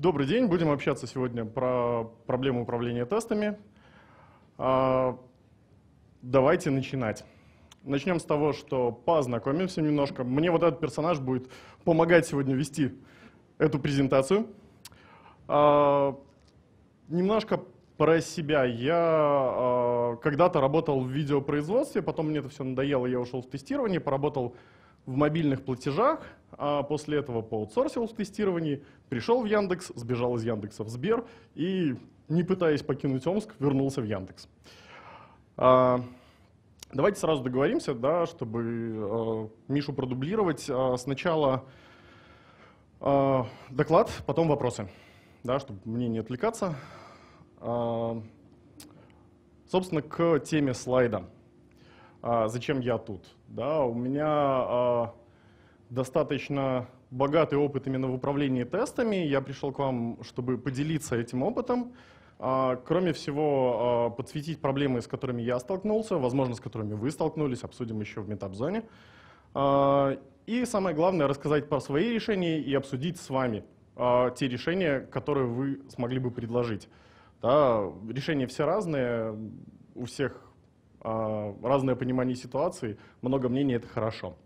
Добрый день, будем общаться сегодня про проблему управления тестами. А, давайте начинать. Начнем с того, что познакомимся немножко. Мне вот этот персонаж будет помогать сегодня вести эту презентацию. А, немножко про себя. Я а, когда-то работал в видеопроизводстве, потом мне это все надоело, я ушел в тестирование, поработал в мобильных платежах, а после этого поутсорсил в тестировании, пришел в Яндекс, сбежал из Яндекса в Сбер и, не пытаясь покинуть Омск, вернулся в Яндекс. А, давайте сразу договоримся, да, чтобы э, Мишу продублировать. Э, сначала э, доклад, потом вопросы, да, чтобы мне не отвлекаться. Э, собственно, к теме слайда а, зачем я тут. Да? У меня а, достаточно богатый опыт именно в управлении тестами. Я пришел к вам, чтобы поделиться этим опытом. А, кроме всего, а, подсветить проблемы, с которыми я столкнулся, возможно, с которыми вы столкнулись, обсудим еще в метапзоне. А, и самое главное, рассказать про свои решения и обсудить с вами а, те решения, которые вы смогли бы предложить. Да, решения все разные, у всех а, разное понимание ситуации, много мнений — это хорошо.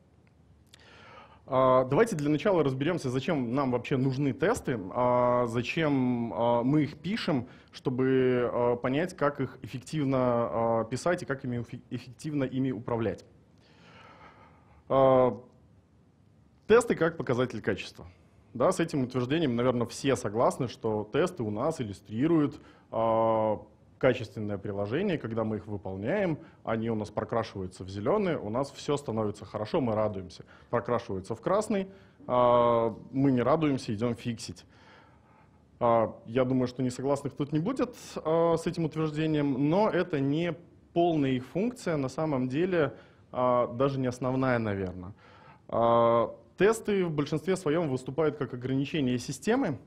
А, давайте для начала разберемся, зачем нам вообще нужны тесты, а, зачем мы их пишем, чтобы понять, как их эффективно писать и как ими эффективно ими управлять. Тесты как показатель качества. Да, с этим утверждением, наверное, все согласны, что тесты у нас иллюстрируют качественное приложение, когда мы их выполняем, они у нас прокрашиваются в зеленый, у нас все становится хорошо, мы радуемся. Прокрашиваются в красный, а, мы не радуемся, идем фиксить. А, я думаю, что не согласных тут не будет а, с этим утверждением, но это не полная их функция, на самом деле даже не основная, наверное. Тесты в большинстве своем выступают как ограничение системы,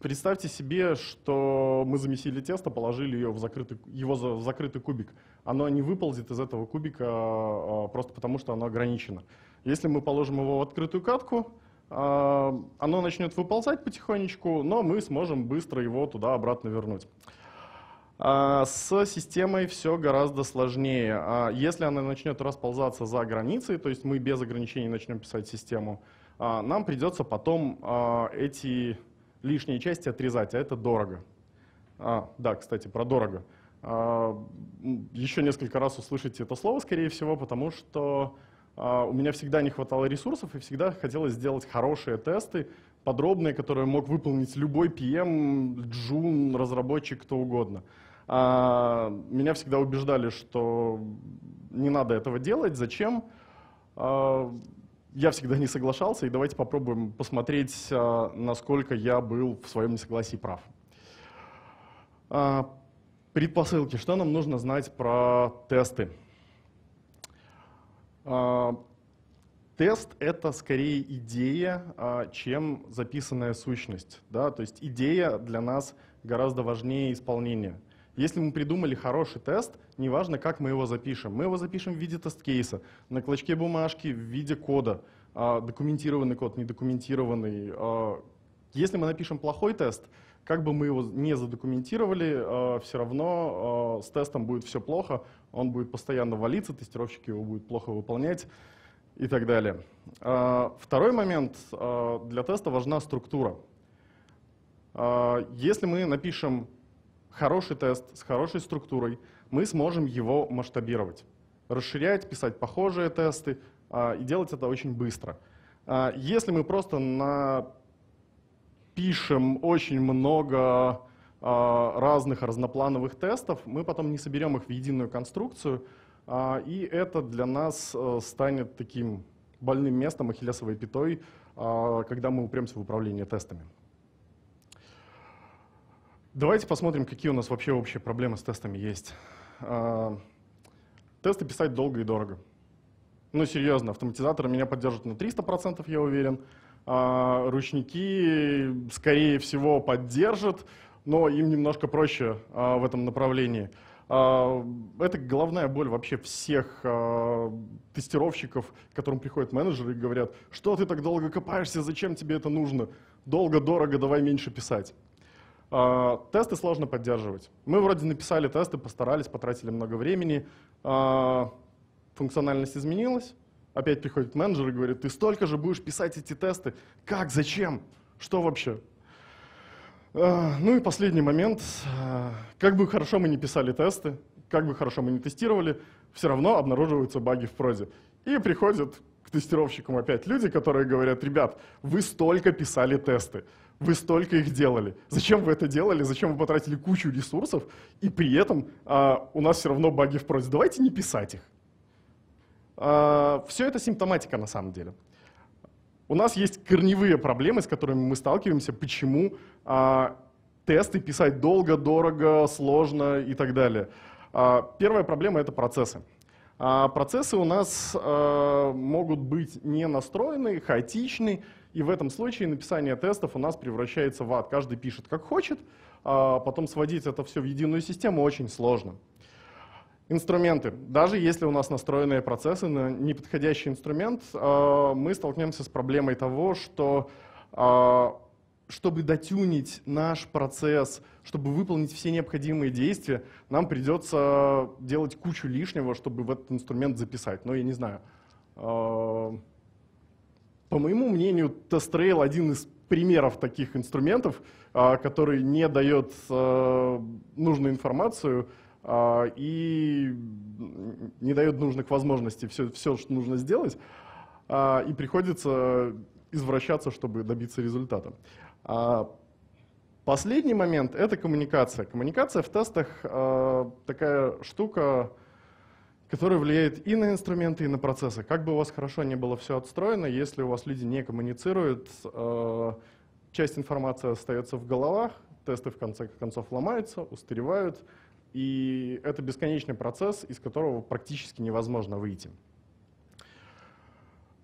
Представьте себе, что мы замесили тесто, положили ее в закрытый, его в закрытый кубик. Оно не выползет из этого кубика а, а, просто потому, что оно ограничено. Если мы положим его в открытую катку, а, оно начнет выползать потихонечку, но мы сможем быстро его туда-обратно вернуть. С системой все гораздо сложнее. Если она начнет расползаться за границей, то есть мы без ограничений начнем писать систему, нам придется потом эти лишние части отрезать, а это дорого. А, да, кстати, про дорого. А, еще несколько раз услышите это слово, скорее всего, потому что а, у меня всегда не хватало ресурсов и всегда хотелось сделать хорошие тесты, подробные, которые мог выполнить любой PM, эм, джун, разработчик, кто угодно. А, меня всегда убеждали, что не надо этого делать, зачем? А, я всегда не соглашался, и давайте попробуем посмотреть, а, насколько я был в своем несогласии прав. А, предпосылки. Что нам нужно знать про тесты? А, тест — это скорее идея, чем записанная сущность. Да? То есть идея для нас гораздо важнее исполнения. Если мы придумали хороший тест, неважно, как мы его запишем. Мы его запишем в виде тест-кейса, на клочке бумажки, в виде кода. А, документированный код, недокументированный. А, если мы напишем плохой тест, как бы мы его не задокументировали, а, все равно с тестом будет все плохо, он будет постоянно валиться, тестировщики его будут плохо выполнять и так далее. Второй момент. Для теста важна структура. Если мы напишем хороший тест с хорошей структурой, мы сможем его масштабировать, расширять, писать похожие тесты а, и делать это очень быстро. А, если мы просто напишем очень много а, разных разноплановых тестов, мы потом не соберем их в единую конструкцию, и это для нас э, станет таким больным местом, ахиллесовой пятой, когда мы упремся в управление тестами. Давайте посмотрим, какие у нас вообще общие проблемы с тестами есть. А, тесты писать долго и дорого. Ну, серьезно, автоматизаторы меня поддержат на 300%, я уверен. А, ручники, скорее всего, поддержат, но им немножко проще а, в этом направлении. это головная боль вообще всех тестировщиков, к которым приходят менеджеры и говорят, что ты так долго копаешься, зачем тебе это нужно? Долго, дорого, давай меньше писать. А, тесты сложно поддерживать. Мы вроде написали тесты, постарались, потратили много времени. А, функциональность изменилась. Опять приходит менеджер и говорит, ты столько же будешь писать эти тесты. Как? Зачем? Что вообще? А, ну и последний момент. Как бы хорошо мы не писали тесты, как бы хорошо мы не тестировали, все равно обнаруживаются баги в проде. И приходят к тестировщикам опять люди, которые говорят, ребят, вы столько писали тесты. Вы столько их делали. Зачем вы это делали? Зачем вы потратили кучу ресурсов? И при этом а, у нас все равно баги в проде. Давайте не писать их. А, все это симптоматика на самом деле. У нас есть корневые проблемы, с которыми мы сталкиваемся, почему а, тесты писать долго, дорого, сложно и так далее. А, первая проблема — это процессы. А процессы у нас э, могут быть не настроены, хаотичны, и в этом случае написание тестов у нас превращается в ад. Каждый пишет как хочет, а потом сводить это все в единую систему очень сложно. Инструменты. Даже если у нас настроенные процессы на неподходящий инструмент, а, мы столкнемся с проблемой того, что а, чтобы дотюнить наш процесс, чтобы выполнить все необходимые действия, нам придется делать кучу лишнего, чтобы в этот инструмент записать. Но ну, я не знаю. А, по моему мнению, TestRail один из примеров таких инструментов, а, который не дает а, нужную информацию а, и не дает нужных возможностей все, все, что нужно сделать, и приходится извращаться, чтобы добиться результата. Последний момент — это коммуникация. Коммуникация в тестах такая штука, который влияет и на инструменты, и на процессы. Как бы у вас хорошо не было все отстроено, если у вас люди не коммуницируют, э, часть информации остается в головах, тесты в конце концов ломаются, устаревают, и это бесконечный процесс, из которого практически невозможно выйти.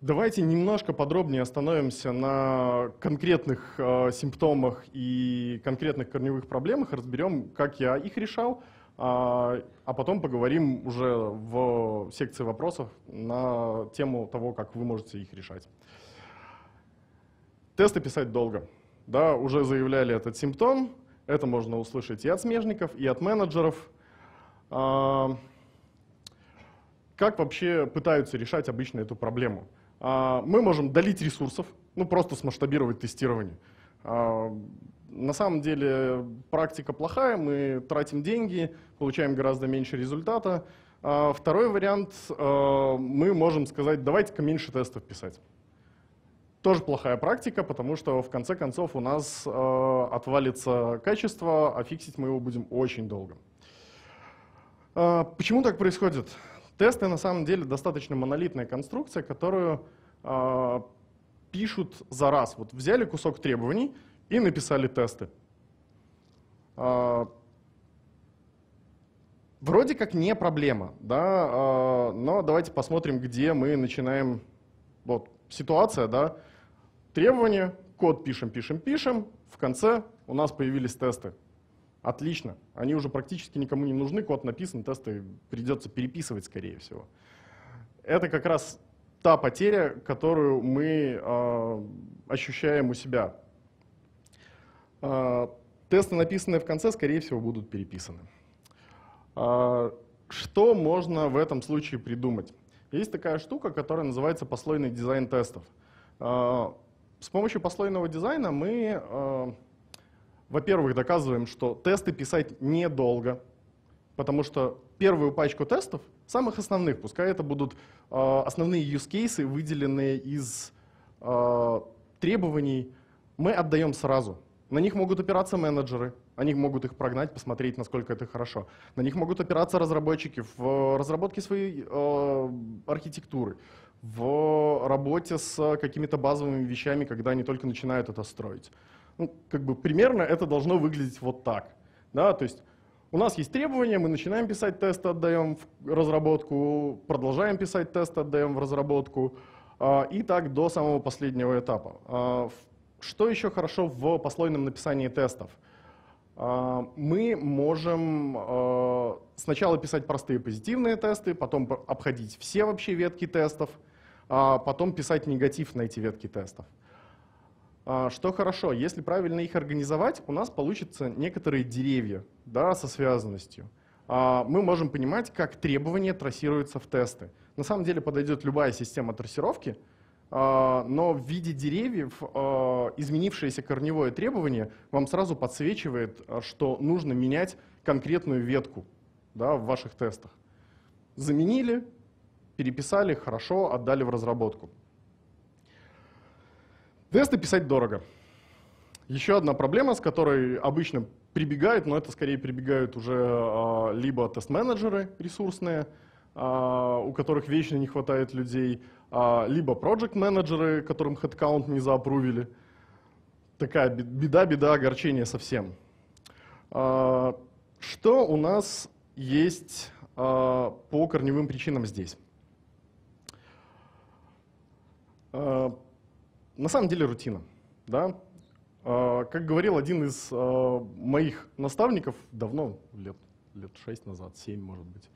Давайте немножко подробнее остановимся на конкретных э, симптомах и конкретных корневых проблемах, разберем, как я их решал, а, а потом поговорим уже в секции вопросов на тему того, как вы можете их решать. Тесты писать долго. Да, уже заявляли этот симптом. Это можно услышать и от смежников, и от менеджеров. А, как вообще пытаются решать обычно эту проблему? А, мы можем долить ресурсов, ну просто смасштабировать тестирование на самом деле практика плохая, мы тратим деньги, получаем гораздо меньше результата. А второй вариант, э, мы можем сказать, давайте-ка меньше тестов писать. Тоже плохая практика, потому что в конце концов у нас э, отвалится качество, а фиксить мы его будем очень долго. А почему так происходит? Тесты на самом деле достаточно монолитная конструкция, которую а, пишут за раз. Вот взяли кусок требований, и написали тесты. А, вроде как не проблема, да, а, но давайте посмотрим, где мы начинаем. Вот ситуация, да, требования, код пишем, пишем, пишем, в конце у нас появились тесты. Отлично, они уже практически никому не нужны, код написан, тесты придется переписывать, скорее всего. Это как раз та потеря, которую мы а, ощущаем у себя а, тесты, написанные в конце, скорее всего, будут переписаны. А, что можно в этом случае придумать? Есть такая штука, которая называется послойный дизайн тестов. А, с помощью послойного дизайна мы, во-первых, доказываем, что тесты писать недолго, потому что первую пачку тестов, самых основных, пускай это будут основные use cases, выделенные из требований, мы отдаем сразу – на них могут опираться менеджеры, они могут их прогнать, посмотреть, насколько это хорошо. На них могут опираться разработчики в э, разработке своей э, архитектуры, в работе с какими-то базовыми вещами, когда они только начинают это строить. Ну, как бы примерно это должно выглядеть вот так. Да? То есть у нас есть требования, мы начинаем писать тесты, отдаем в разработку, продолжаем писать тесты, отдаем в разработку, э, и так до самого последнего этапа. Э, в что еще хорошо в послойном написании тестов? А, мы можем а, сначала писать простые позитивные тесты, потом обходить все вообще ветки тестов, а потом писать негатив на эти ветки тестов. Что хорошо, если правильно их организовать, у нас получатся некоторые деревья да, со связанностью. Мы можем понимать, как требования трассируются в тесты. На самом деле подойдет любая система трассировки, а, но в виде деревьев а, изменившееся корневое требование вам сразу подсвечивает, а, что нужно менять конкретную ветку да, в ваших тестах. Заменили, переписали, хорошо, отдали в разработку. Тесты писать дорого. Еще одна проблема, с которой обычно прибегают, но это скорее прибегают уже либо тест-менеджеры ресурсные, а, у которых вечно не хватает людей, а, либо проект-менеджеры, которым хедкаунт не заапрувили. Такая беда, беда, огорчение совсем. А, что у нас есть по корневым причинам здесь? На самом деле рутина. Да? Как говорил один из моих наставников давно, лет, лет 6 назад, 7 может быть,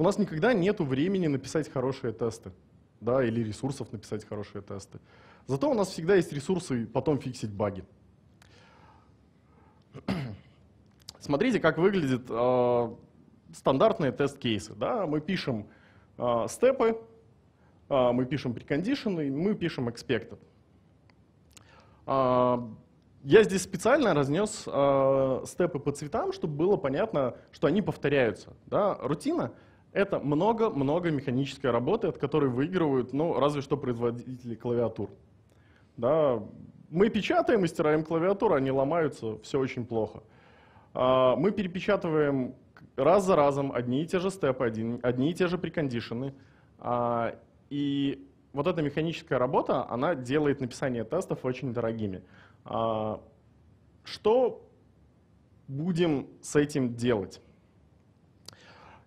у нас никогда нет времени написать хорошие тесты, да, или ресурсов написать хорошие тесты. Зато у нас всегда есть ресурсы потом фиксить баги. Смотрите, как выглядят э, а, стандартные тест-кейсы. Да? Мы пишем э, степы, э, мы пишем прикондишены, мы пишем экспекты. я здесь специально разнес э, степы по цветам, чтобы было понятно, что они повторяются. Да? Рутина — это много-много механической работы, от которой выигрывают, ну, разве что производители клавиатур. Да, мы печатаем и стираем клавиатуру, они ломаются, все очень плохо. А, мы перепечатываем раз за разом одни и те же степы, одни и те же прикондишены. А, и вот эта механическая работа, она делает написание тестов очень дорогими. А, что будем с этим делать?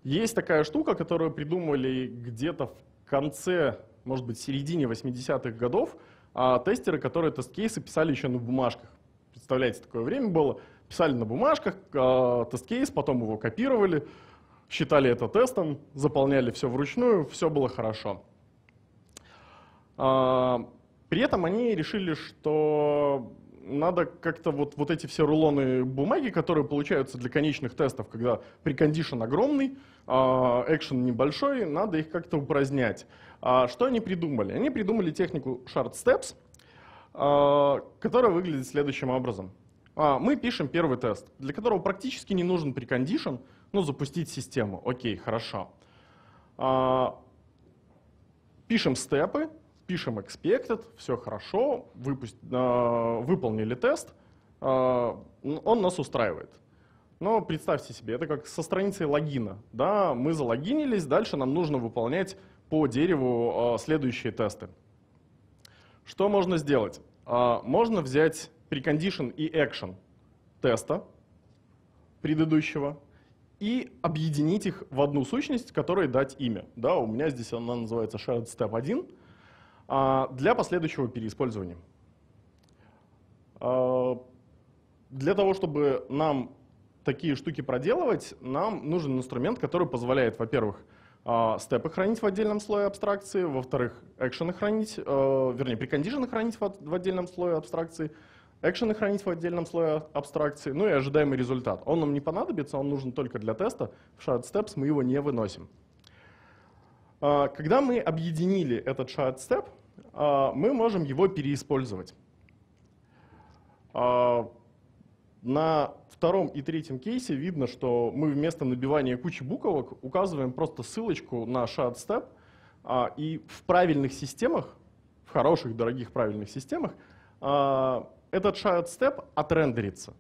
Есть такая штука, которую придумали где-то в конце, может быть, середине 80-х годов а, тестеры, которые тест-кейсы писали еще на бумажках. Представляете, такое время было. Писали на бумажках а, тест-кейс, потом его копировали, считали это тестом, заполняли все вручную, все было хорошо. А, при этом они решили, что надо как-то вот, вот эти все рулоны бумаги, которые получаются для конечных тестов, когда прикондишн огромный, а, экшен небольшой, надо их как-то упразднять. А, что они придумали? Они придумали технику shard steps, а, которая выглядит следующим образом. Мы пишем первый тест, для которого практически не нужен прикондишн, но запустить систему. Окей, хорошо. Пишем степы, пишем expected, все хорошо, выпуст, э, выполнили тест, э, он нас устраивает. Но представьте себе, это как со страницей логина. Да? Мы залогинились, дальше нам нужно выполнять по дереву э, следующие тесты. Что можно сделать? Э, можно взять precondition и action теста предыдущего и объединить их в одну сущность, которой дать имя. Да, у меня здесь она называется shared step 1. А, для последующего переиспользования. А, для того, чтобы нам такие штуки проделывать, нам нужен инструмент, который позволяет, во-первых, а, степы хранить в отдельном слое абстракции, во-вторых, экшены хранить, вернее, прикондишены хранить в отдельном слое абстракции, экшены хранить в отдельном слое абстракции, ну и ожидаемый результат. Он нам не понадобится, он нужен только для теста. В Shared Steps мы его не выносим. А, когда мы объединили этот shared step, а, мы можем его переиспользовать. А, на втором и третьем кейсе видно, что мы вместо набивания кучи буквок указываем просто ссылочку на shared step, и в правильных системах, в хороших, дорогих, правильных системах, этот shared step отрендерится.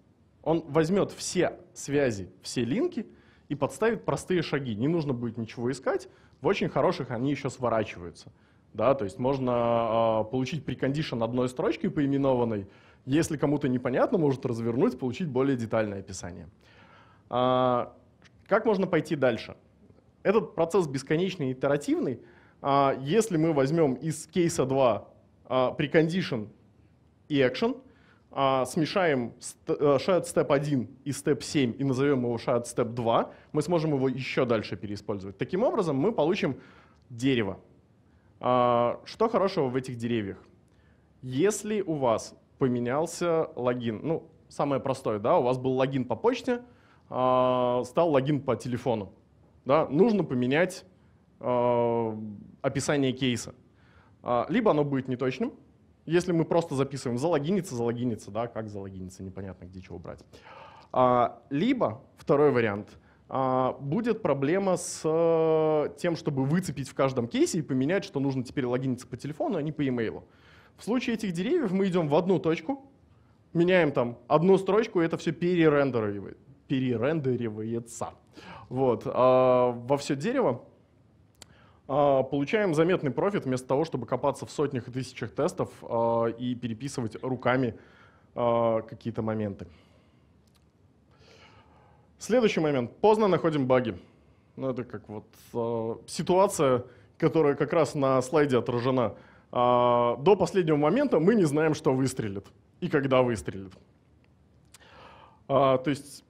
Он возьмет все связи, все линки и подставит простые шаги. Не нужно будет ничего искать, в очень хороших они еще сворачиваются. Да, то есть можно э, получить прикондишн одной строчки поименованной, если кому-то непонятно, может развернуть, получить более детальное описание. А, как можно пойти дальше? Этот процесс бесконечный и итеративный. А, если мы возьмем из кейса 2 а, precondition и action — а, смешаем shard step 1 и step 7 и назовем его shard step 2, мы сможем его еще дальше переиспользовать. Таким образом, мы получим дерево. А, что хорошего в этих деревьях? Если у вас поменялся логин, ну, самое простое, да, у вас был логин по почте, а, стал логин по телефону, да, нужно поменять а, описание кейса. А, либо оно будет неточным, если мы просто записываем залогиниться, залогиниться, да, как залогиниться, непонятно, где чего брать. А, либо, второй вариант, а, будет проблема с э, тем, чтобы выцепить в каждом кейсе и поменять, что нужно теперь логиниться по телефону, а не по e-mail. В случае этих деревьев мы идем в одну точку, меняем там одну строчку, и это все перерендеривается. перерендеривается. Вот. А во все дерево а, получаем заметный профит вместо того, чтобы копаться в сотнях и тысячах тестов а, и переписывать руками а, какие-то моменты. Следующий момент. Поздно находим баги. Ну, это как вот э, ситуация, которая как раз на слайде отражена. Э, до последнего момента мы не знаем, что выстрелит и когда выстрелит. Э, то есть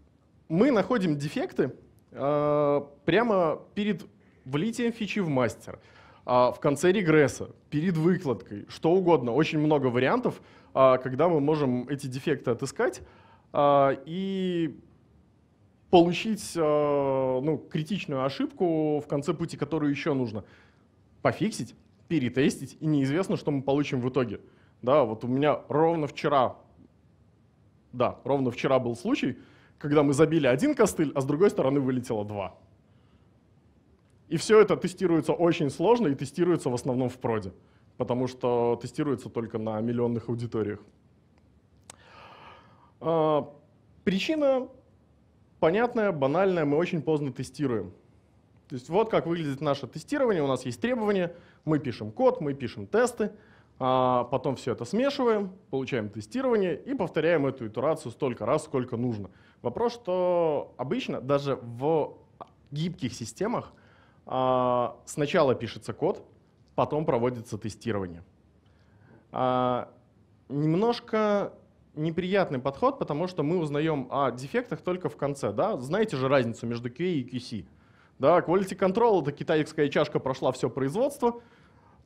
мы находим дефекты э, прямо перед влитием эм фичи в мастер, а, в конце регресса, перед выкладкой, что угодно. Очень много вариантов, а, когда мы можем эти дефекты отыскать а, и получить ну, критичную ошибку в конце пути, которую еще нужно пофиксить, перетестить, и неизвестно, что мы получим в итоге. Да, вот у меня ровно вчера, да, ровно вчера был случай, когда мы забили один костыль, а с другой стороны вылетело два. И все это тестируется очень сложно и тестируется в основном в проде, потому что тестируется только на миллионных аудиториях. А, причина понятная, банальная, мы очень поздно тестируем. То есть вот как выглядит наше тестирование. У нас есть требования, мы пишем код, мы пишем тесты, а, потом все это смешиваем, получаем тестирование и повторяем эту итерацию столько раз, сколько нужно. Вопрос, что обычно даже в гибких системах а, сначала пишется код, потом проводится тестирование. А, немножко неприятный подход, потому что мы узнаем о дефектах только в конце. Да? Знаете же разницу между QA и QC. Да, quality control — это китайская чашка прошла все производство,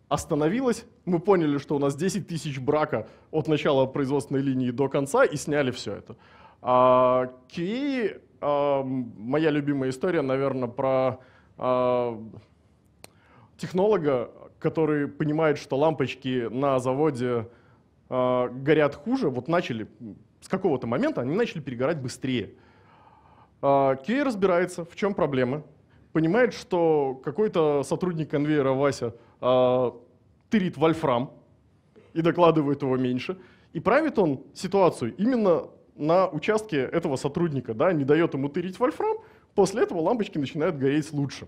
остановилась, мы поняли, что у нас 10 тысяч брака от начала производственной линии до конца и сняли все это. А QA, а, моя любимая история, наверное, про а, технолога, который понимает, что лампочки на заводе а, горят хуже, вот начали с какого-то момента, они начали перегорать быстрее. QA а, разбирается, в чем проблема, понимает, что какой-то сотрудник конвейера Вася тырит вольфрам и докладывает его меньше, и правит он ситуацию именно на участке этого сотрудника, да, не дает ему тырить вольфрам, После этого лампочки начинают гореть лучше.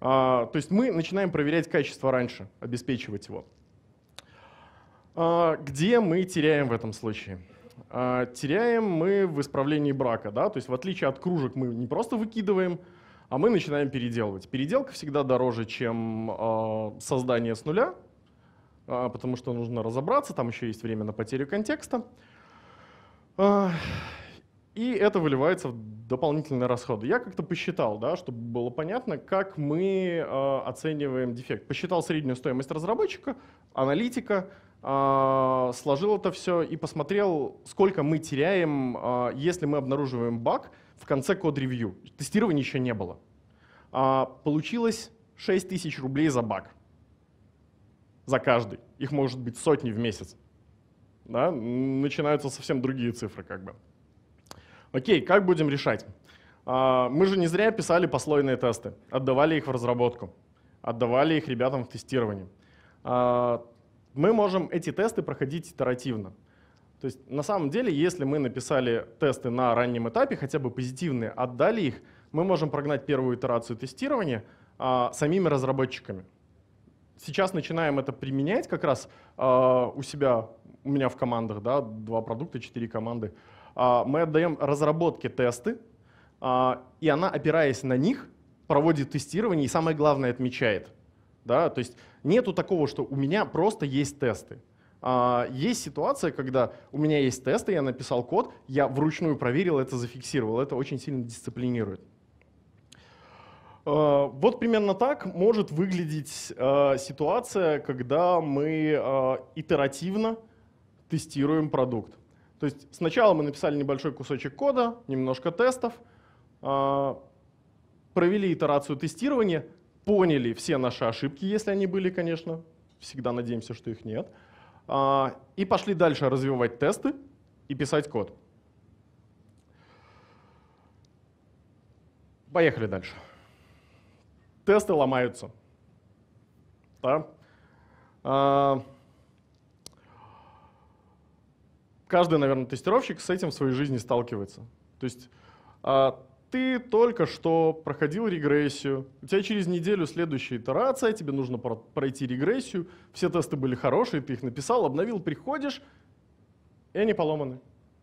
А, то есть мы начинаем проверять качество раньше, обеспечивать его. А, где мы теряем в этом случае? А, теряем мы в исправлении брака. Да? То есть в отличие от кружек мы не просто выкидываем, а мы начинаем переделывать. Переделка всегда дороже, чем э, создание с нуля, э, потому что нужно разобраться, там еще есть время на потерю контекста. Э, и это выливается в дополнительные расходы. Я как-то посчитал, да, чтобы было понятно, как мы э, оцениваем дефект. Посчитал среднюю стоимость разработчика, аналитика, э, сложил это все и посмотрел, сколько мы теряем, э, если мы обнаруживаем баг в конце код-ревью. Тестирования еще не было. Э, получилось 6 тысяч рублей за баг. За каждый. Их может быть сотни в месяц. Да? Начинаются совсем другие цифры как бы. Окей, как будем решать? А, мы же не зря писали послойные тесты, отдавали их в разработку, отдавали их ребятам в тестирование. А, мы можем эти тесты проходить итеративно. То есть на самом деле, если мы написали тесты на раннем этапе, хотя бы позитивные, отдали их, мы можем прогнать первую итерацию тестирования а, самими разработчиками. Сейчас начинаем это применять как раз а, у себя, у меня в командах, да, два продукта, четыре команды. А, мы отдаем разработке тесты, а, и она, опираясь на них, проводит тестирование и, самое главное, отмечает. Да? То есть нету такого, что у меня просто есть тесты. А, есть ситуация, когда у меня есть тесты, я написал код, я вручную проверил это, зафиксировал. Это очень сильно дисциплинирует. Вот примерно так может выглядеть ситуация, когда мы итеративно тестируем продукт. То есть сначала мы написали небольшой кусочек кода, немножко тестов, а, провели итерацию тестирования, поняли все наши ошибки, если они были, конечно, всегда надеемся, что их нет, а, и пошли дальше развивать тесты и писать код. Поехали дальше. Тесты ломаются. Да? А, каждый, наверное, тестировщик с этим в своей жизни сталкивается. То есть а, ты только что проходил регрессию, у тебя через неделю следующая итерация, тебе нужно пройти регрессию, все тесты были хорошие, ты их написал, обновил, приходишь, и они поломаны.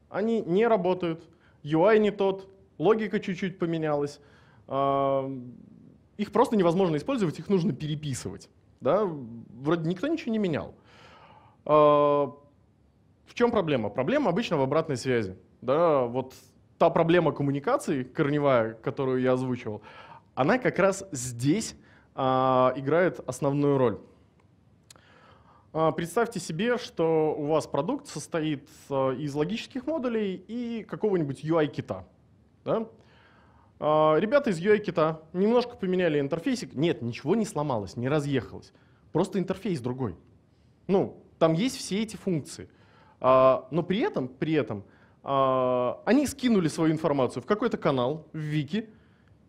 Они не работают, UI не тот, логика чуть-чуть поменялась. А, их просто невозможно использовать, их нужно переписывать. Да? Вроде никто ничего не менял. А, в чем проблема? Проблема обычно в обратной связи. Да, вот та проблема коммуникации корневая, которую я озвучивал, она как раз здесь а, играет основную роль. А, представьте себе, что у вас продукт состоит а, из логических модулей и какого-нибудь UI-кита. Да? А, ребята из UI-кита немножко поменяли интерфейсик. Нет, ничего не сломалось, не разъехалось. Просто интерфейс другой. Ну, там есть все эти функции – а, но при этом, при этом а, они скинули свою информацию в какой-то канал, в Вики,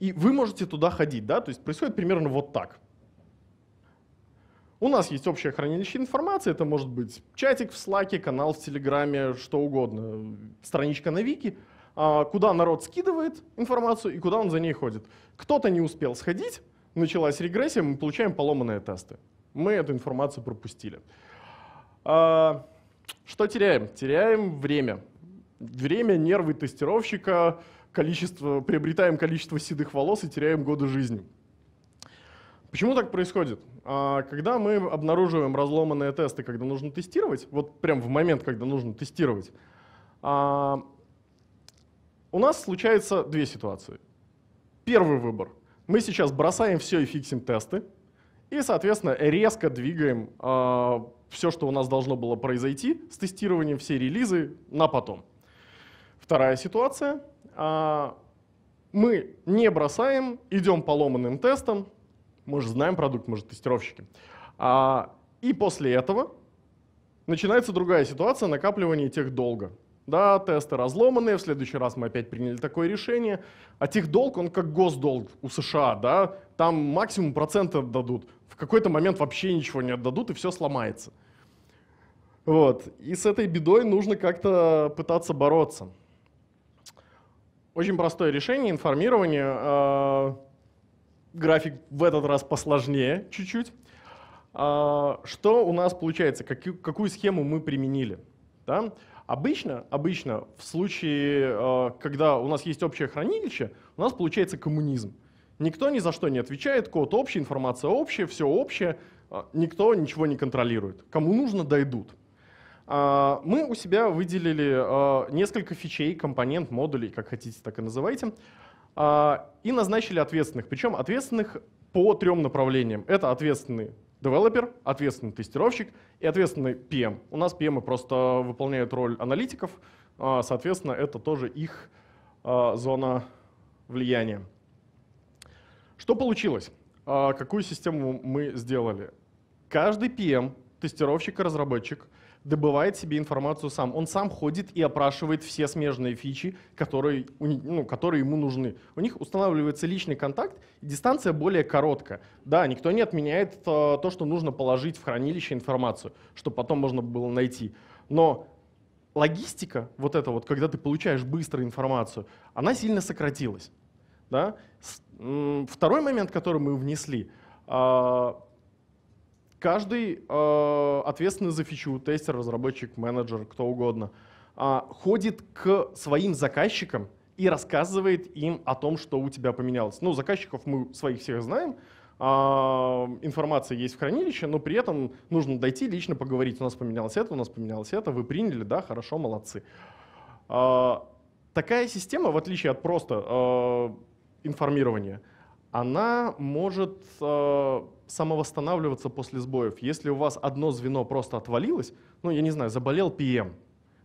и вы можете туда ходить. Да? То есть происходит примерно вот так. У нас есть общее хранилище информации, это может быть чатик в Слаке, канал в Телеграме, что угодно, страничка на Вики, а, куда народ скидывает информацию и куда он за ней ходит. Кто-то не успел сходить, началась регрессия, мы получаем поломанные тесты. Мы эту информацию пропустили. Что теряем? Теряем время. Время, нервы тестировщика, количество, приобретаем количество седых волос и теряем годы жизни. Почему так происходит? А, когда мы обнаруживаем разломанные тесты, когда нужно тестировать, вот прям в момент, когда нужно тестировать, а, у нас случается две ситуации. Первый выбор. Мы сейчас бросаем все и фиксим тесты, и, соответственно, резко двигаем э, а, все, что у нас должно было произойти с тестированием, все релизы на потом. Вторая ситуация. Э, мы не бросаем, идем по ломанным тестам. Мы же знаем продукт, мы же тестировщики. А, и после этого начинается другая ситуация накапливания тех долга. Да, тесты разломанные, в следующий раз мы опять приняли такое решение. А техдолг, он как госдолг у США, да, там максимум процента дадут. В какой-то момент вообще ничего не отдадут, и все сломается. Вот. И с этой бедой нужно как-то пытаться бороться. Очень простое решение, информирование. А, график в этот раз посложнее чуть-чуть. А, что у нас получается, какую схему мы применили? Да? Обычно, обычно в случае, э, когда у нас есть общее хранилище, у нас получается коммунизм. Никто ни за что не отвечает, код общий, информация общая, все общее, э, никто ничего не контролирует. Кому нужно, дойдут. А, мы у себя выделили э, несколько фичей, компонент, модулей, как хотите, так и называйте, а, и назначили ответственных. Причем ответственных по трем направлениям. Это ответственные девелопер, ответственный тестировщик и ответственный PM. У нас PM просто выполняют роль аналитиков, а, соответственно, это тоже их а, зона влияния. Что получилось? А, какую систему мы сделали? Каждый PM, тестировщик и разработчик, добывает себе информацию сам. Он сам ходит и опрашивает все смежные фичи, которые, ну, которые ему нужны. У них устанавливается личный контакт, и дистанция более короткая. Да, никто не отменяет э, то, что нужно положить в хранилище информацию, чтобы потом можно было найти. Но логистика, вот эта вот, когда ты получаешь быстро информацию, она сильно сократилась. Да? Второй момент, который мы внесли, а, Каждый э, ответственный за фичу, тестер, разработчик, менеджер, кто угодно, э, ходит к своим заказчикам и рассказывает им о том, что у тебя поменялось. Ну, заказчиков мы своих всех знаем, а, информация есть в хранилище, но при этом нужно дойти лично поговорить. У нас поменялось это, у нас поменялось это, вы приняли, да, хорошо, молодцы. А, такая система, в отличие от просто э, информирования, она может э, самовосстанавливаться после сбоев. Если у вас одно звено просто отвалилось, ну, я не знаю, заболел PM,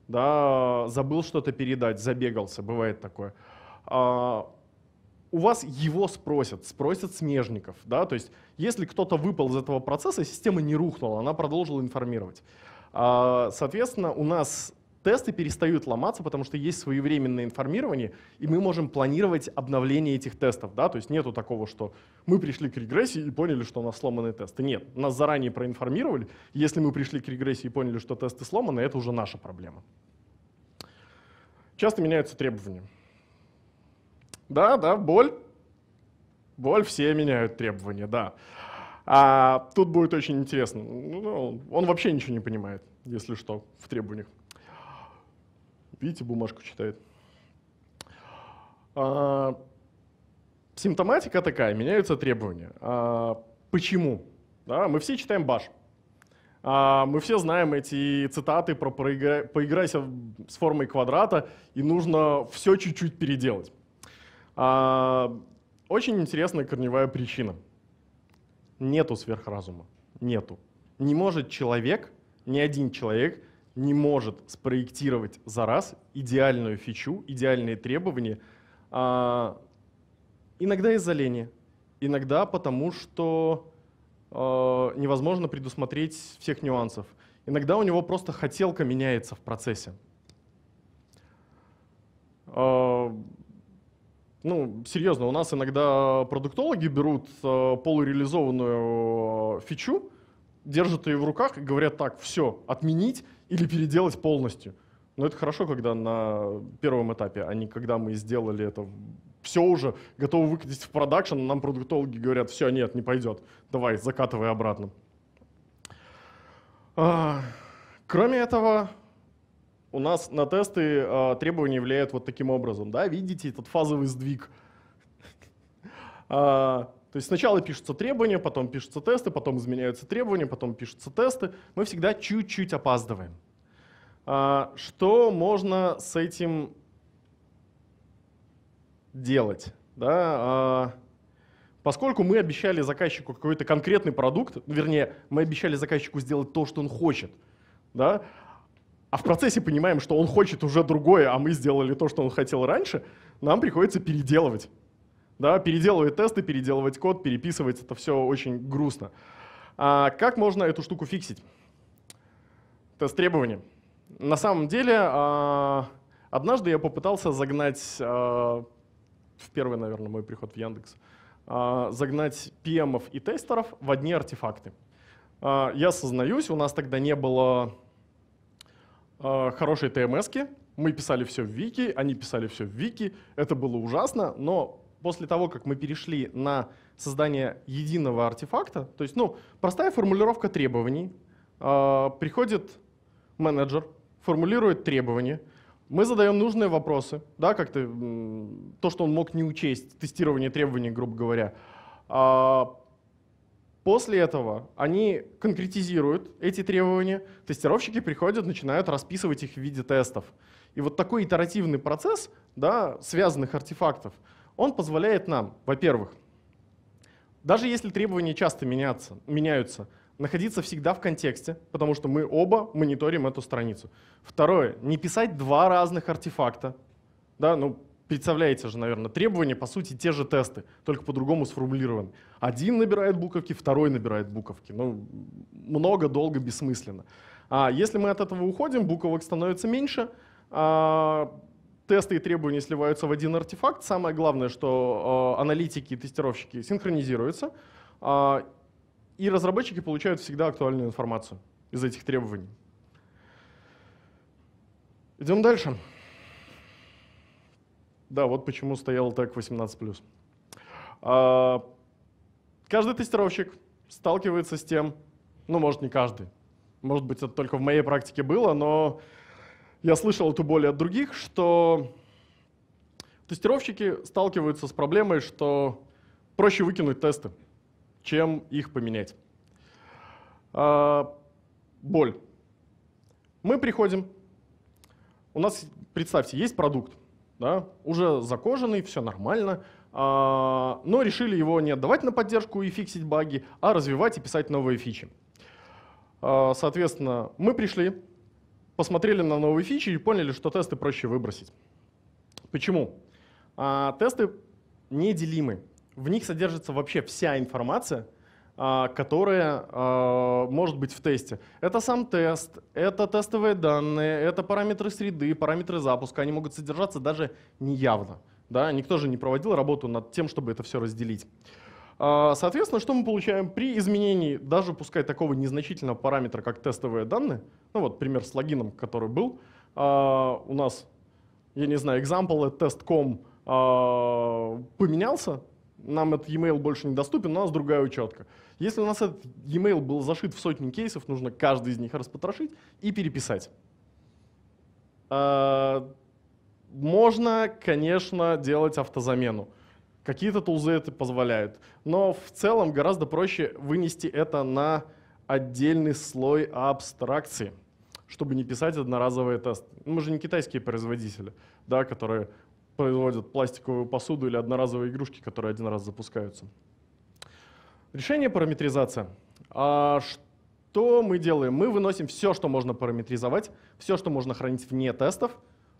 да, забыл что-то передать, забегался, бывает такое, э, у вас его спросят, спросят смежников. Да? То есть если кто-то выпал из этого процесса, система не рухнула, она продолжила информировать. А, соответственно, у нас тесты перестают ломаться, потому что есть своевременное информирование, и мы можем планировать обновление этих тестов. Да? То есть нету такого, что мы пришли к регрессии и поняли, что у нас сломаны тесты. Нет, нас заранее проинформировали. Если мы пришли к регрессии и поняли, что тесты сломаны, это уже наша проблема. Часто меняются требования. Да, да, боль. Боль, все меняют требования, да. А тут будет очень интересно. Ну, он вообще ничего не понимает, если что, в требованиях. Видите, бумажку читает. А, симптоматика такая, меняются требования. А, почему? Да, мы все читаем баш. А, мы все знаем эти цитаты про проигра... «поиграйся с формой квадрата» и нужно все чуть-чуть переделать. А, очень интересная корневая причина. Нету сверхразума. Нету. Не может человек, ни один человек не может спроектировать за раз идеальную фичу, идеальные требования. А, иногда из-за лени, иногда потому, что а, невозможно предусмотреть всех нюансов. Иногда у него просто хотелка меняется в процессе. А, ну, серьезно, у нас иногда продуктологи берут э, полуреализованную э, фичу, держат ее в руках и говорят так, все, отменить, или переделать полностью. Но это хорошо, когда на первом этапе, а не когда мы сделали это все уже, готовы выкатить в продакшн, нам продуктологи говорят, все, нет, не пойдет, давай, закатывай обратно. А, кроме этого, у нас на тесты а, требования влияют вот таким образом. Да? Видите этот фазовый сдвиг? А, то есть сначала пишутся требования, потом пишутся тесты, потом изменяются требования, потом пишутся тесты. Мы всегда чуть-чуть опаздываем. А, что можно с этим делать? Да? А, поскольку мы обещали заказчику какой-то конкретный продукт, вернее, мы обещали заказчику сделать то, что он хочет, да? а в процессе понимаем, что он хочет уже другое, а мы сделали то, что он хотел раньше, нам приходится переделывать да, переделывать тесты, переделывать код, переписывать, это все очень грустно. А как можно эту штуку фиксить? Тест требования. На самом деле, а, однажды я попытался загнать, а, в первый, наверное, мой приход в Яндекс, а, загнать PM и тестеров в одни артефакты. я сознаюсь, у нас тогда не было а, хорошей ТМСки, мы писали все в Вики, они писали все в Вики, это было ужасно, но после того, как мы перешли на создание единого артефакта, то есть, ну, простая формулировка требований, э, приходит менеджер, формулирует требования, мы задаем нужные вопросы, да, как-то то, что он мог не учесть, тестирование требований, грубо говоря. А после этого они конкретизируют эти требования, тестировщики приходят, начинают расписывать их в виде тестов. И вот такой итеративный процесс да, связанных артефактов — он позволяет нам, во-первых, даже если требования часто меняются, меняются, находиться всегда в контексте, потому что мы оба мониторим эту страницу. Второе, не писать два разных артефакта. Да, ну, представляете же, наверное, требования, по сути, те же тесты, только по-другому сформулированы. Один набирает буковки, второй набирает буковки. Ну, много, долго, бессмысленно. А если мы от этого уходим, буковок становится меньше, а тесты и требования сливаются в один артефакт. Самое главное, что э, аналитики и тестировщики синхронизируются, э, и разработчики получают всегда актуальную информацию из этих требований. Идем дальше. Да, вот почему стоял так 18+. А, каждый тестировщик сталкивается с тем, ну, может, не каждый, может быть, это только в моей практике было, но я слышал эту боль от других, что тестировщики сталкиваются с проблемой, что проще выкинуть тесты, чем их поменять. А, боль. Мы приходим, у нас, представьте, есть продукт, да, уже закоженный, все нормально, а, но решили его не отдавать на поддержку и фиксить баги, а развивать и писать новые фичи. А, соответственно, мы пришли, посмотрели на новые фичи и поняли, что тесты проще выбросить. Почему? А, тесты неделимы. В них содержится вообще вся информация, а, которая а, может быть в тесте. Это сам тест, это тестовые данные, это параметры среды, параметры запуска. Они могут содержаться даже неявно. Да? Никто же не проводил работу над тем, чтобы это все разделить. А, соответственно, что мы получаем при изменении даже пускай такого незначительного параметра, как тестовые данные, ну вот пример с логином, который был, а, у нас, я не знаю, example, тест.com а, поменялся, нам этот e-mail больше недоступен, у нас другая учетка. Если у нас этот e-mail был зашит в сотни кейсов, нужно каждый из них распотрошить и переписать. Можно, конечно, делать автозамену. Какие-то тулзы это позволяют. Но в целом гораздо проще вынести это на отдельный слой абстракции, чтобы не писать одноразовые тесты. Ну, мы же не китайские производители, да, которые производят пластиковую посуду или одноразовые игрушки, которые один раз запускаются. Решение параметризация. А что мы делаем? Мы выносим все, что можно параметризовать, все, что можно хранить вне тестов,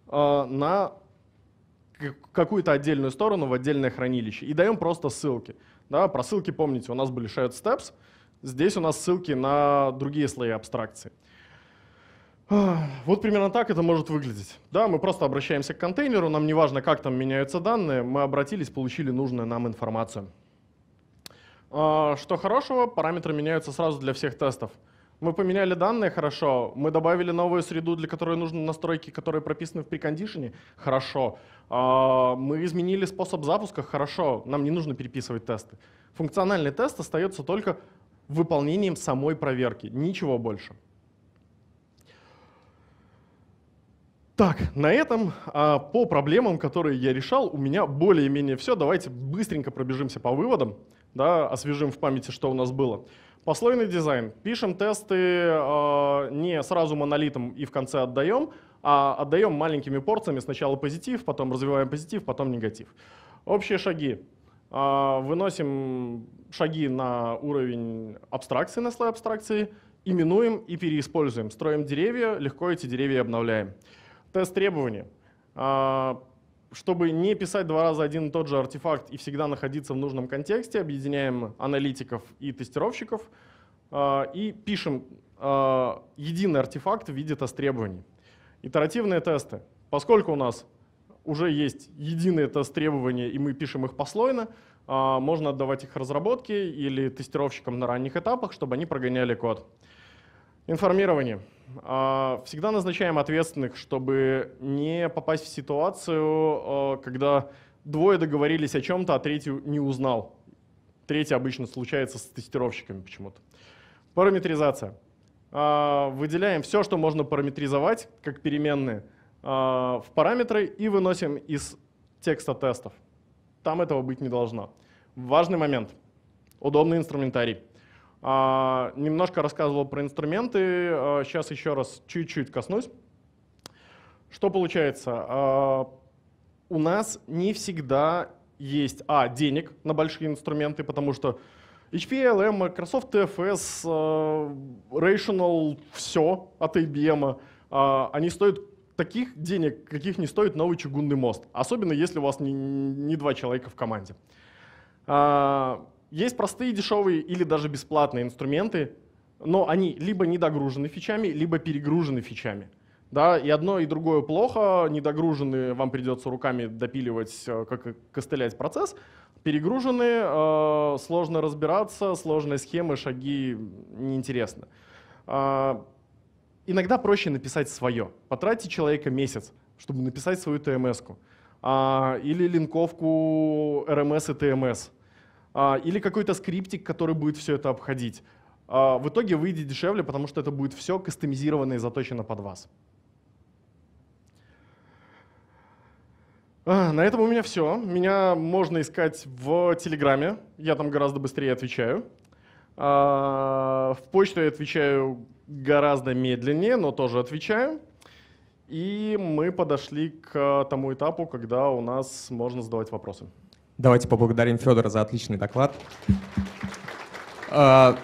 а, на какую-то отдельную сторону в отдельное хранилище и даем просто ссылки. Да, про ссылки помните, у нас были shared steps, здесь у нас ссылки на другие слои абстракции. А, вот примерно так это может выглядеть. Да, мы просто обращаемся к контейнеру, нам не важно, как там меняются данные, мы обратились, получили нужную нам информацию. А, что хорошего, параметры меняются сразу для всех тестов. Мы поменяли данные, хорошо. Мы добавили новую среду, для которой нужны настройки, которые прописаны в прикондишене, хорошо. А, мы изменили способ запуска, хорошо. Нам не нужно переписывать тесты. Функциональный тест остается только выполнением самой проверки, ничего больше. Так, на этом а, по проблемам, которые я решал, у меня более-менее все. Давайте быстренько пробежимся по выводам да, освежим в памяти, что у нас было. Послойный дизайн. Пишем тесты э, не сразу монолитом и в конце отдаем, а отдаем маленькими порциями. Сначала позитив, потом развиваем позитив, потом негатив. Общие шаги. Э, выносим шаги на уровень абстракции, на слой абстракции, именуем и переиспользуем. Строим деревья, легко эти деревья обновляем. Тест требований. А, чтобы не писать два раза один и тот же артефакт и всегда находиться в нужном контексте, объединяем аналитиков и тестировщиков а, и пишем а, единый артефакт в виде тест-требований. Итеративные тесты. Поскольку у нас уже есть единые тест-требования, и мы пишем их послойно, а, можно отдавать их разработке или тестировщикам на ранних этапах, чтобы они прогоняли код. Информирование. А, всегда назначаем ответственных, чтобы не попасть в ситуацию, а, когда двое договорились о чем-то, а третий не узнал. Третий обычно случается с тестировщиками почему-то. Параметризация. А, выделяем все, что можно параметризовать, как переменные, в параметры и выносим из текста тестов. Там этого быть не должно. Важный момент. Удобный инструментарий. А, немножко рассказывал про инструменты, сейчас а, еще раз чуть-чуть коснусь. Что получается? А, у нас не всегда есть, а, денег на большие инструменты, потому что HP, LM, Microsoft, TFS, Rational, все от IBM, они стоят таких денег, каких не стоит новый чугунный мост, особенно если у вас не, не два человека в команде. Есть простые, дешевые или даже бесплатные инструменты, но они либо недогружены фичами, либо перегружены фичами. Да, и одно, и другое плохо. Недогружены, вам придется руками допиливать, э, как костылять процесс. Перегружены, э, сложно разбираться, сложные схемы, шаги неинтересно. Э, а, иногда проще написать свое. Потратьте человека месяц, чтобы написать свою ТМС-ку. Э, или линковку РМС и ТМС. А, или какой-то скриптик, который будет все это обходить. А, в итоге выйдет дешевле, потому что это будет все кастомизировано и заточено под вас. А, на этом у меня все. Меня можно искать в Телеграме. Я там гораздо быстрее отвечаю. В почту я отвечаю гораздо медленнее, но тоже отвечаю. И мы подошли к тому этапу, когда у нас можно задавать вопросы. Давайте поблагодарим Федора за отличный доклад. А,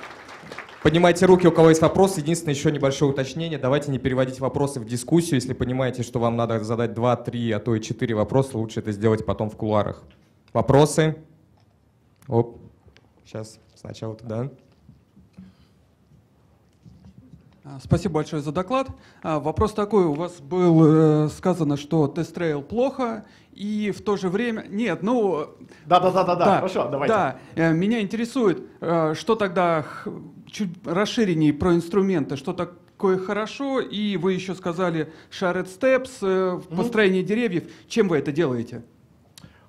поднимайте руки, у кого есть вопрос. Единственное, еще небольшое уточнение. Давайте не переводить вопросы в дискуссию. Если понимаете, что вам надо задать 2, 3, а то и 4 вопроса, лучше это сделать потом в кулуарах. Вопросы? Оп. Сейчас сначала туда. А, спасибо большое за доклад. А, вопрос такой. У вас было э, сказано, что тест-трейл плохо, и в то же время... Нет, ну... Да-да-да-да, да, хорошо, давайте. Да, э, меня интересует, э, что тогда чуть расширеннее про инструменты, что такое хорошо, и вы еще сказали шарет степс, построение mm-hmm. деревьев. Чем вы это делаете?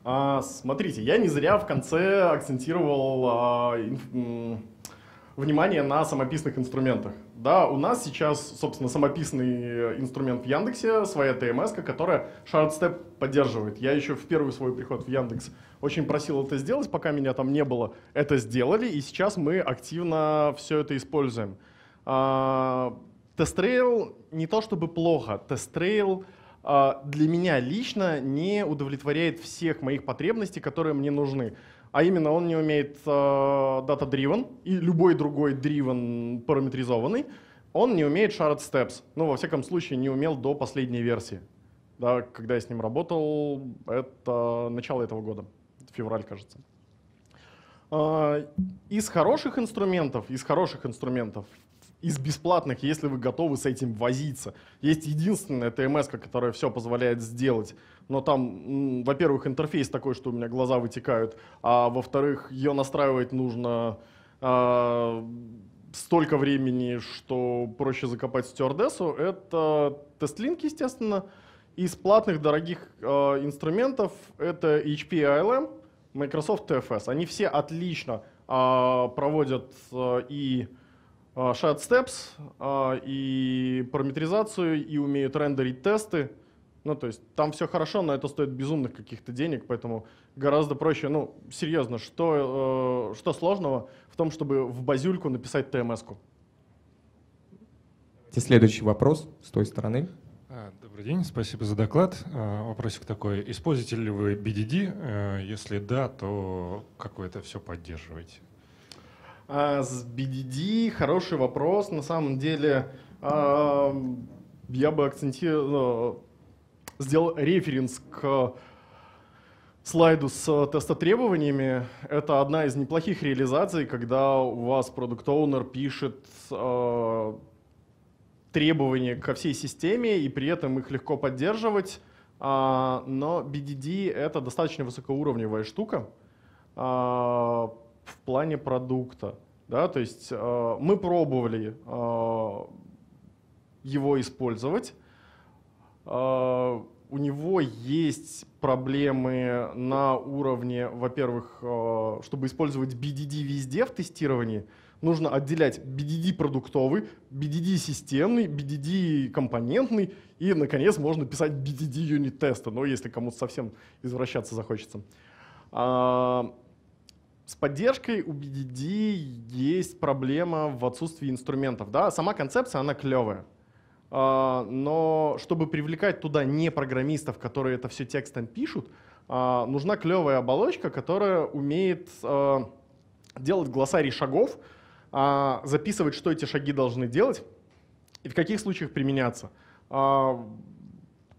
А, смотрите, я не зря в конце акцентировал а, инф внимание на самописных инструментах. Да, у нас сейчас, собственно, самописный э, инструмент в Яндексе, своя ТМС, которая ShardStep поддерживает. Я еще в первый свой приход в Яндекс очень просил это сделать, пока меня там не было. Это сделали, и сейчас мы активно все это используем. Тестрейл а, не то чтобы плохо, тестрейл а, для меня лично не удовлетворяет всех моих потребностей, которые мне нужны а именно он не умеет data-driven э, и любой другой driven параметризованный, он не умеет shared steps. Ну, во всяком случае, не умел до последней версии. Да, когда я с ним работал, это начало этого года, февраль, кажется. А, из хороших инструментов, из хороших инструментов из бесплатных, если вы готовы с этим возиться. Есть единственная ТМС, которая все позволяет сделать, но там, во-первых, интерфейс такой, что у меня глаза вытекают, а во-вторых, ее настраивать нужно э, столько времени, что проще закопать стюардессу. Это тестлинки, естественно. Из платных дорогих э, инструментов это HP ILM, Microsoft TFS. Они все отлично э, проводят э, и а, Shad Steps а, и параметризацию, и умеют рендерить тесты. Ну, то есть там все хорошо, но это стоит безумных каких-то денег, поэтому гораздо проще, ну, серьезно, что, э, что сложного в том, чтобы в базюльку написать ТМС-ку? Следующий вопрос с той стороны. А, добрый день, спасибо за доклад. Вопросик такой. Используете ли вы BDD? Э, если да, то как вы это все поддерживаете? А с BDD хороший вопрос. На самом деле а, я бы акцентировал, ну, сделал референс к слайду с тестотребованиями. Это одна из неплохих реализаций, когда у вас продукт оунер пишет э, требования ко всей системе, и при этом их легко поддерживать. Э, но BDD — это достаточно высокоуровневая штука. Э, в плане продукта. Да? То есть э, мы пробовали э, его использовать. Э, у него есть проблемы на уровне, во-первых, э, чтобы использовать BDD везде в тестировании, нужно отделять BDD продуктовый, BDD системный, BDD компонентный, и, наконец, можно писать BDD юнит-тесты, но ну, если кому-то совсем извращаться захочется. А, с поддержкой у BDD есть проблема в отсутствии инструментов. Да? Сама концепция, она клевая. А, но чтобы привлекать туда не программистов, которые это все текстом пишут, а, нужна клевая оболочка, которая умеет а, делать глоссарий шагов, записывать, что эти шаги должны делать и в каких случаях применяться.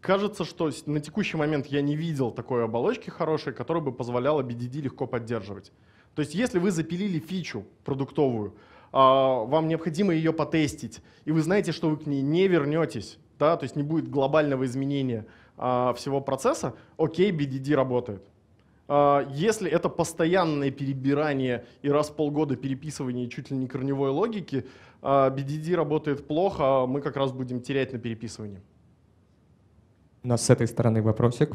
Кажется, что на текущий момент я не видел такой оболочки хорошей, которая бы позволяла BDD легко поддерживать. То есть если вы запилили фичу продуктовую, а, вам необходимо ее потестить, и вы знаете, что вы к ней не вернетесь, да, то есть не будет глобального изменения а, всего процесса, окей, BDD работает. А, если это постоянное перебирание и раз в полгода переписывание чуть ли не корневой логики, BDD работает плохо, мы как раз будем терять на переписывании. У нас с этой стороны вопросик.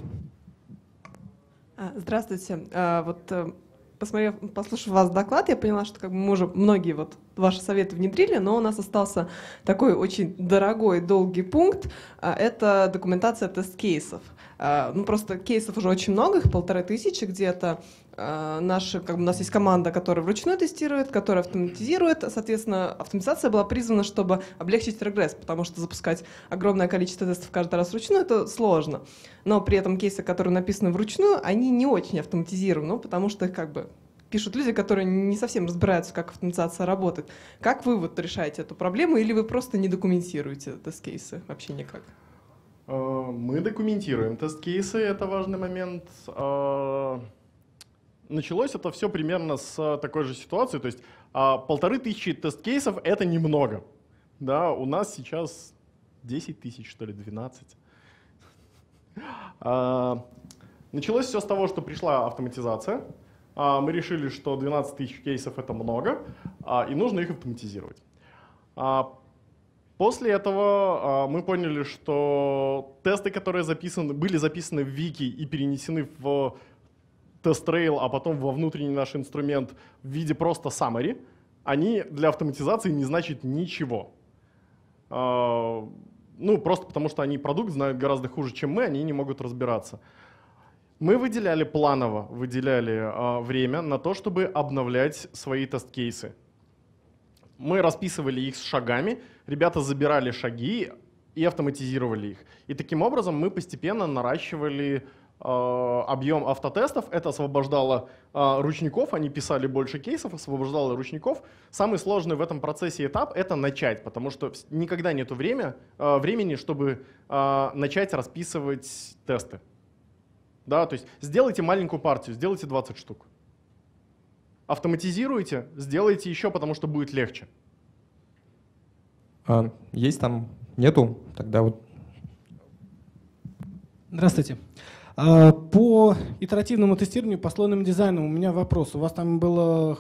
Здравствуйте. Вот э, посмотрев, послушав вас доклад, я поняла, что как бы мы уже многие вот ваши советы внедрили, но у нас остался такой очень дорогой, долгий пункт. А, это документация тест-кейсов. А, ну, просто кейсов уже очень много, их полторы тысячи где-то. А, наши, как бы у нас есть команда, которая вручную тестирует, которая автоматизирует. Соответственно, автоматизация была призвана, чтобы облегчить регресс, потому что запускать огромное количество тестов каждый раз вручную это сложно. Но при этом кейсы, которые написаны вручную, они не очень автоматизированы, потому что их как бы пишут люди, которые не совсем разбираются, как автоматизация работает. Как вы вот решаете эту проблему, или вы просто не документируете тест-кейсы вообще никак? А, мы документируем тест-кейсы, это важный момент. А, началось это все примерно с а, такой же ситуации. То есть а, полторы тысячи тест-кейсов — это немного. Да, у нас сейчас 10 тысяч, что ли, 12. А, началось все с того, что пришла автоматизация. мы решили, что 12 тысяч кейсов — это много, и нужно их автоматизировать. После этого а, мы поняли, что тесты, которые записаны, были записаны в Вики и перенесены в тест-рейл, а потом во внутренний наш инструмент в виде просто summary, они для автоматизации не значат ничего. А, ну, просто потому что они продукт знают гораздо хуже, чем мы, они не могут разбираться. Мы выделяли планово, выделяли а, время на то, чтобы обновлять свои тест-кейсы. Мы расписывали их с шагами, ребята забирали шаги и автоматизировали их. И таким образом мы постепенно наращивали а, объем автотестов, это освобождало а, ручников, они писали больше кейсов, освобождало ручников. Самый сложный в этом процессе этап — это начать, потому что никогда нет время, а, времени, чтобы начать расписывать тесты. Да, то есть сделайте маленькую партию, сделайте 20 штук. Автоматизируйте, сделайте еще, потому что будет легче. А, есть там? Нету? Тогда вот... Здравствуйте. А, по итеративному тестированию, по слойному дизайну у меня вопрос. У вас там было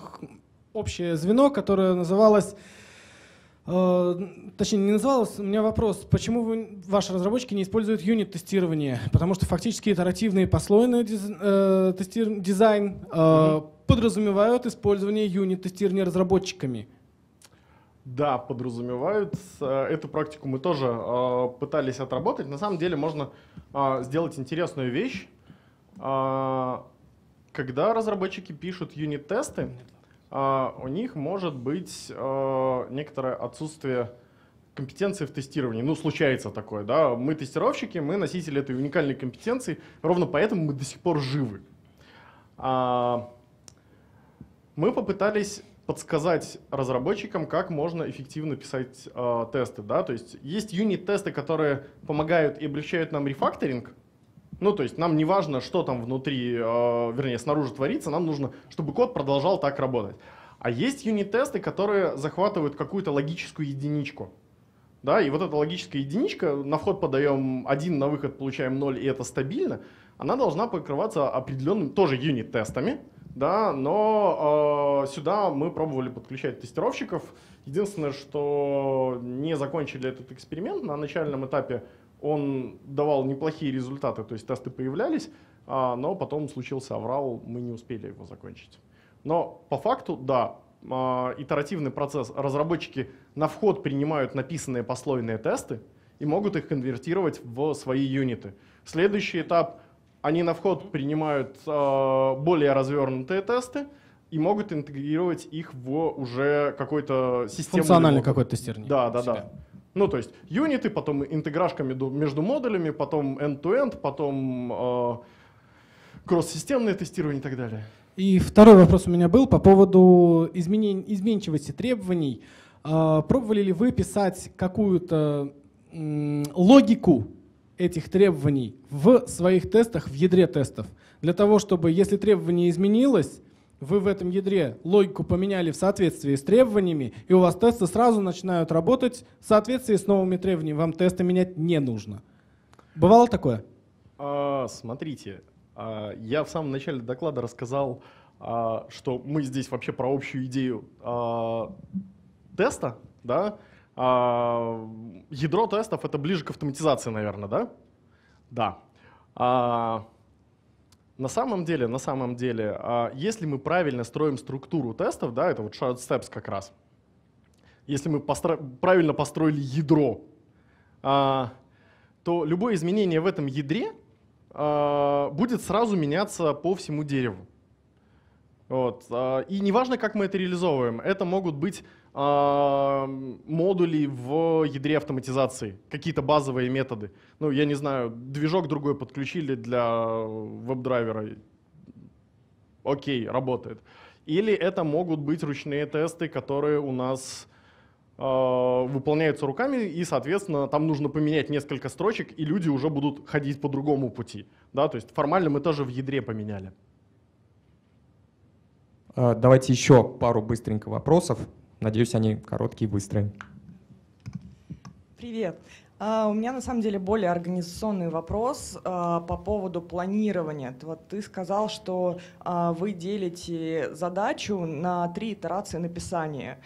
общее звено, которое называлось а, Точнее, не называлось. У меня вопрос, почему вы, ваши разработчики не используют юнит-тестирование? Потому что фактически итеративные послойные диз, э, дизайн mm-hmm. подразумевают использование юнит-тестирования разработчиками. Да, подразумевают. Эту практику мы тоже э, пытались отработать. На самом деле можно э, сделать интересную вещь. Э, когда разработчики пишут юнит-тесты, у них может быть некоторое отсутствие компетенции в тестировании. Ну, случается такое, да. Мы тестировщики, мы носители этой уникальной компетенции, ровно поэтому мы до сих пор живы. Мы попытались подсказать разработчикам, как можно эффективно писать э, тесты. Да? То есть есть юнит-тесты, которые помогают и облегчают нам рефакторинг. Ну, то есть нам не важно, что там внутри, э, вернее, снаружи творится, нам нужно, чтобы код продолжал так работать. А есть юнит-тесты, которые захватывают какую-то логическую единичку. Да, и вот эта логическая единичка, на вход подаем 1, на выход получаем 0, и это стабильно, она должна покрываться определенным тоже юнит-тестами, да, но э, сюда мы пробовали подключать тестировщиков. Единственное, что не закончили этот эксперимент, на начальном этапе он давал неплохие результаты, то есть тесты появлялись, э, но потом случился аврал, мы не успели его закончить. Но по факту, да, э, итеративный процесс. Разработчики на вход принимают написанные послойные тесты и могут их конвертировать в свои юниты. Следующий этап — они на вход принимают э, более развернутые тесты и могут интегрировать их в уже какой-то систему. Функциональный какой-то тестирование. Да, да, да. Ну, то есть юниты, потом интеграшка между модулями, потом end-to-end, потом э, а, кросс-системное тестирование и так далее. И второй вопрос у меня был по поводу изменен... изменчивости требований. Э, пробовали ли вы писать какую-то логику этих требований в своих тестах, в ядре тестов. Для того, чтобы, если требование изменилось, вы в этом ядре логику поменяли в соответствии с требованиями, и у вас тесты сразу начинают работать в соответствии с новыми требованиями. Вам тесты менять не нужно. Бывало такое? А, смотрите, а, я в самом начале доклада рассказал, а, что мы здесь вообще про общую идею а, теста, да, а, ядро тестов это ближе к автоматизации, наверное, да? Да. А, на самом деле, на самом деле, а, если мы правильно строим структуру тестов, да, это вот shared steps как раз. Если мы постро правильно построили ядро, а, то любое изменение в этом ядре а, будет сразу меняться по всему дереву. Вот. А, и неважно, как мы это реализовываем, это могут быть модулей в ядре автоматизации, какие-то базовые методы. Ну, я не знаю, движок другой подключили для веб-драйвера. Окей, работает. Или это могут быть ручные тесты, которые у нас а, выполняются руками, и, соответственно, там нужно поменять несколько строчек, и люди уже будут ходить по другому пути. Да? То есть формально мы тоже в ядре поменяли. А, давайте еще пару быстренько вопросов. Надеюсь, они короткие и быстрые. Привет. А, у меня на самом деле более организационный вопрос а, по поводу планирования. Вот ты сказал, что а, вы делите задачу на три итерации написания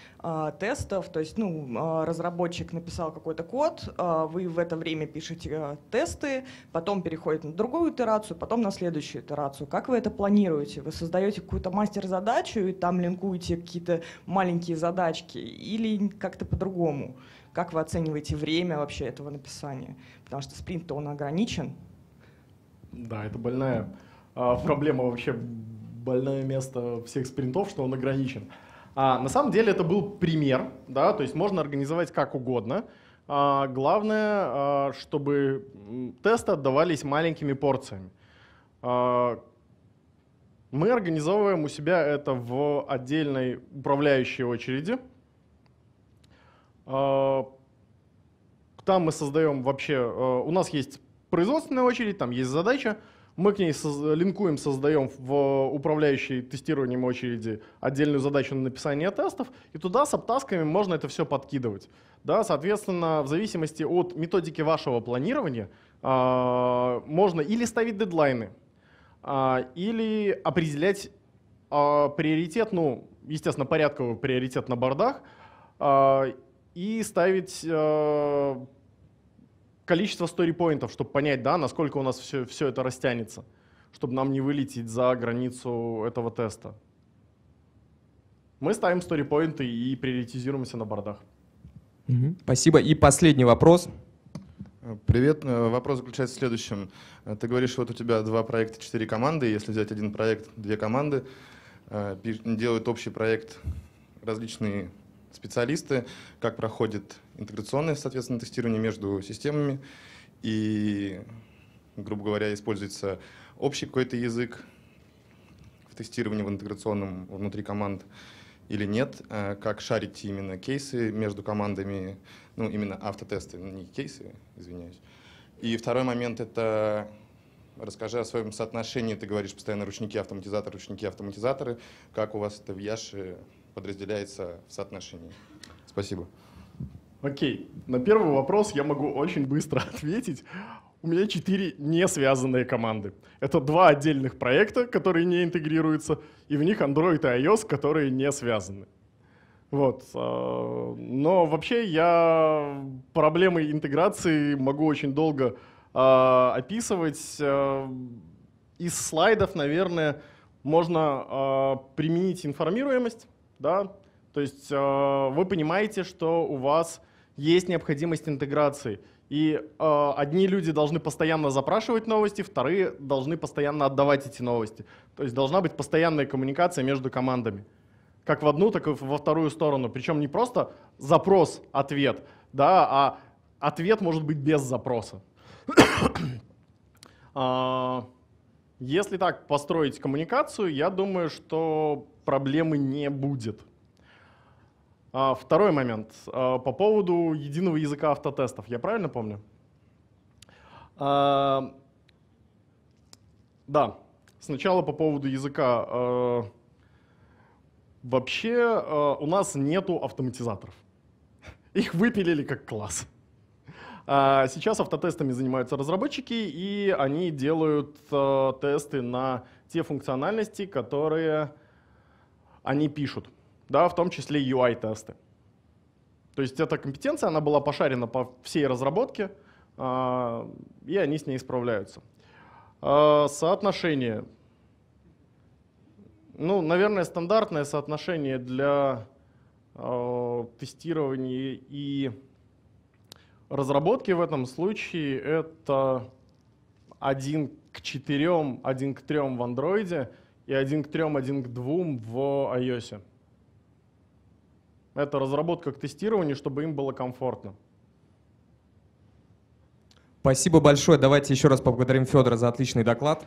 тестов. То есть ну, разработчик написал какой-то код, вы в это время пишете тесты, потом переходит на другую итерацию, потом на следующую итерацию. Как вы это планируете? Вы создаете какую-то мастер-задачу и там линкуете какие-то маленькие задачки или как-то по-другому? Как вы оцениваете время вообще этого написания? Потому что спринт-то он ограничен. Да, это больная а, проблема вообще, больное место всех спринтов, что он ограничен. А, на самом деле это был пример, да, то есть можно организовать как угодно. А, главное, а, чтобы тесты отдавались маленькими порциями. А, мы организовываем у себя это в отдельной управляющей очереди – а, там мы создаем вообще, э, у нас есть производственная очередь, там есть задача, мы к ней линкуем, создаем в управляющей тестированием очереди отдельную задачу на написание тестов, и туда с обтасками можно это все подкидывать. Да, соответственно, в зависимости от методики вашего планирования а, можно или ставить дедлайны, а, или определять приоритет, ну, естественно, порядковый приоритет на бордах, и ставить э, количество стори-поинтов, чтобы понять, да, насколько у нас все, все это растянется, чтобы нам не вылететь за границу этого теста. Мы ставим стори-поинты и приоритизируемся на бордах. спасибо. И последний вопрос. Привет. Э, вопрос заключается в следующем. Э, ты говоришь, вот у тебя два проекта, четыре команды. Если взять один проект, две команды, э, делают общий проект различные специалисты, как проходит интеграционное, соответственно, тестирование между системами и, грубо говоря, используется общий какой-то язык в тестировании, в интеграционном внутри команд или нет, э, как шарить именно кейсы между командами, ну, именно автотесты, ну, не кейсы, извиняюсь. И второй момент — это расскажи о своем соотношении, ты говоришь постоянно ручники, автоматизаторы, ручники, автоматизаторы, как у вас это в Яше подразделяется в соотношении. Спасибо. Окей, на первый вопрос я могу очень быстро ответить. У меня четыре не связанные команды. Это два отдельных проекта, которые не интегрируются, и в них Android и iOS, которые не связаны. Вот. Э, но вообще я проблемы интеграции могу очень долго э, описывать. Э, из слайдов, наверное, можно применить информируемость да, то есть э, вы понимаете, что у вас есть необходимость интеграции. И э, одни люди должны постоянно запрашивать новости, вторые должны постоянно отдавать эти новости. То есть должна быть постоянная коммуникация между командами. Как в одну, так и во вторую сторону. Причем не просто запрос-ответ, да, а ответ может быть без запроса. А, если так построить коммуникацию, я думаю, что проблемы не будет. А, второй момент. А, по поводу единого языка автотестов. Я правильно помню? А, да. Сначала по поводу языка. Вообще у нас нету автоматизаторов. Их выпилили как класс. А, сейчас автотестами занимаются разработчики, и они делают э, тесты на те функциональности, которые они пишут, да, в том числе UI-тесты. То есть эта компетенция, она была пошарена по всей разработке, а, и они с ней справляются. А, соотношение. Ну, наверное, стандартное соотношение для э, тестирования и Разработки в этом случае это один к четырем, один к трем в Андроиде и один к трем, один к двум в iOS. Это разработка к тестированию, чтобы им было комфортно. Спасибо большое. Давайте еще раз поблагодарим Федора за отличный доклад.